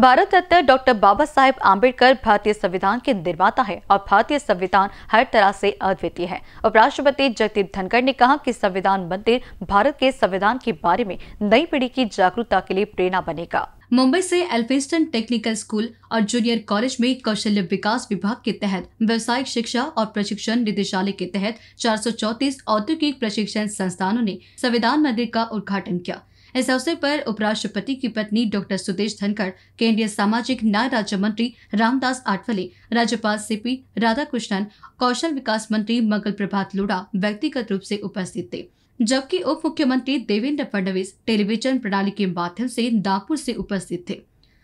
Bharat Ratna doctor Baba Saheb Ambedkar भारतीय संविधान के निर्माता है और भारतीय संविधान हर तरह से अद्वितीय है उपराष्ट्रपति जगदीप धनखड़ ने कहा कि संविधान मंदिर भारत के संविधान के बारे में नई पीढ़ी की जागरूकता के लिए प्रेरणा बनेगा मुंबई से एल्फेस्टन टेक्निकल स्कूल और जूनियर कॉलेज में कौशल्य विकास विभाग के तहत व्यवसायिक शिक्षा और प्रशिक्षण निदेशालय के तहत चार औद्योगिक प्रशिक्षण संस्थानों ने संविधान मंदिर का उद्घाटन किया इस अवसर पर उपराष्ट्रपति की पत्नी डॉक्टर सुदेश धनखड़ केंद्रीय सामाजिक न्याय राज्य मंत्री रामदास आठवले राज्यपाल सीपी राधाकृष्णन कौशल विकास मंत्री मंगल प्रभात लोढ़ा व्यक्तिगत रूप से उपस्थित थे जबकि उप मुख्यमंत्री देवेंद्र फडणवीस टेलीविजन प्रणाली के माध्यम से नागपुर से उपस्थित थे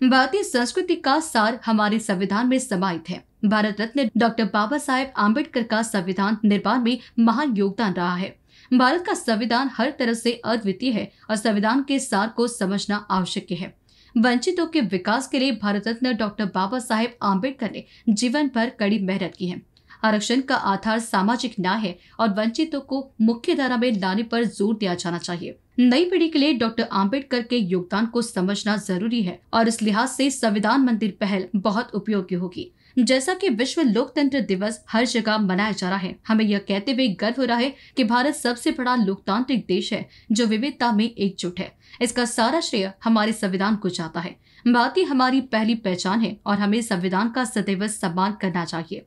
भारतीय संस्कृति का सार हमारे संविधान में समाहित है भारत रत्न डॉक्टर बाबा साहेब आम्बेडकर का संविधान निर्माण में महान योगदान रहा है भारत का संविधान हर तरह से अद्वितीय है और संविधान के सार को समझना आवश्यक है वंचितों के विकास के लिए भारत रत्न डॉक्टर बाबा साहेब आम्बेडकर ने जीवन भर कड़ी मेहनत की है आरक्षण का आधार सामाजिक न्याय है और वंचितों को मुख्य धारा में लाने पर जोर दिया जाना चाहिए नई पीढ़ी के लिए डॉक्टर आम्बेडकर के योगदान को समझना जरूरी है और इस लिहाज से संविधान मंदिर पहल बहुत उपयोगी होगी जैसा कि विश्व लोकतंत्र दिवस हर जगह मनाया जा रहा है हमें यह कहते हुए गर्व हो रहा है कि भारत सबसे बड़ा लोकतांत्रिक देश है जो विविधता में एकजुट है इसका सारा श्रेय हमारे संविधान को जाता है भारतीय हमारी पहली पहचान है और हमें संविधान का सदैव सम्मान करना चाहिए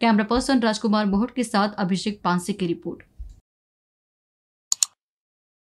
कैमरा पर्सन राजकुमार मोहट के साथ अभिषेक पांसे की रिपोर्ट